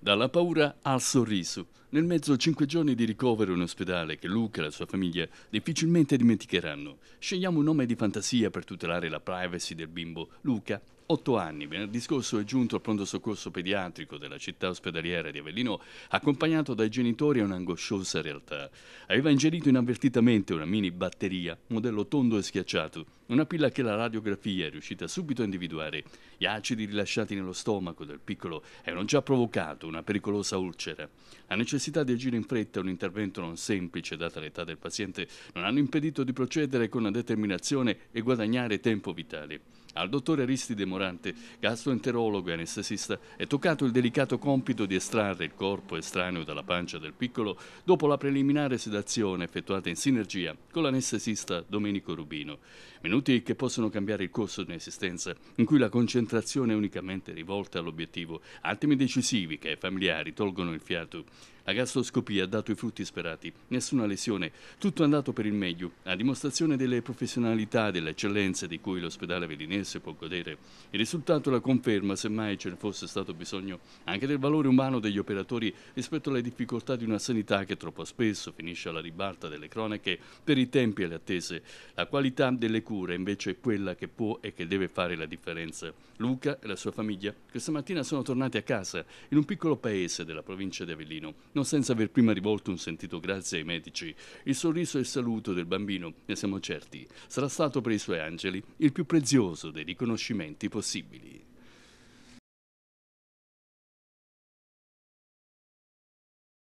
dalla paura al sorriso nel mezzo cinque giorni di ricovero in ospedale che Luca e la sua famiglia difficilmente dimenticheranno. Scegliamo un nome di fantasia per tutelare la privacy del bimbo. Luca, 8 anni, venerdì scorso è giunto al pronto soccorso pediatrico della città ospedaliera di Avellino, accompagnato dai genitori a un'angosciosa realtà. Aveva ingerito inavvertitamente una mini batteria, modello tondo e schiacciato, una pilla che la radiografia è riuscita subito a individuare. Gli acidi rilasciati nello stomaco del piccolo erano già provocato una pericolosa ulcera. La necessità necessità di agire in fretta e un intervento non semplice, data l'età del paziente, non hanno impedito di procedere con determinazione e guadagnare tempo vitale. Al dottore Aristide Morante, gastroenterologo e anestesista, è toccato il delicato compito di estrarre il corpo estraneo dalla pancia del piccolo dopo la preliminare sedazione effettuata in sinergia con l'anestesista Domenico Rubino. Minuti che possono cambiare il corso di un'esistenza in cui la concentrazione è unicamente rivolta all'obiettivo, attimi decisivi che ai familiari tolgono il fiato. La gastroscopia ha dato i frutti sperati, nessuna lesione, tutto è andato per il meglio, a dimostrazione delle professionalità e delle eccellenze di cui l'ospedale velinese può godere. Il risultato la conferma, semmai ce ne fosse stato bisogno, anche del valore umano degli operatori rispetto alle difficoltà di una sanità che troppo spesso finisce alla ribalta delle cronache per i tempi e le attese. La qualità delle cure invece è quella che può e che deve fare la differenza. Luca e la sua famiglia questa mattina sono tornati a casa in un piccolo paese della provincia di Avellino. Non non senza aver prima rivolto un sentito grazie ai medici. Il sorriso e il saluto del bambino, ne siamo certi, sarà stato per i suoi angeli il più prezioso dei riconoscimenti possibili.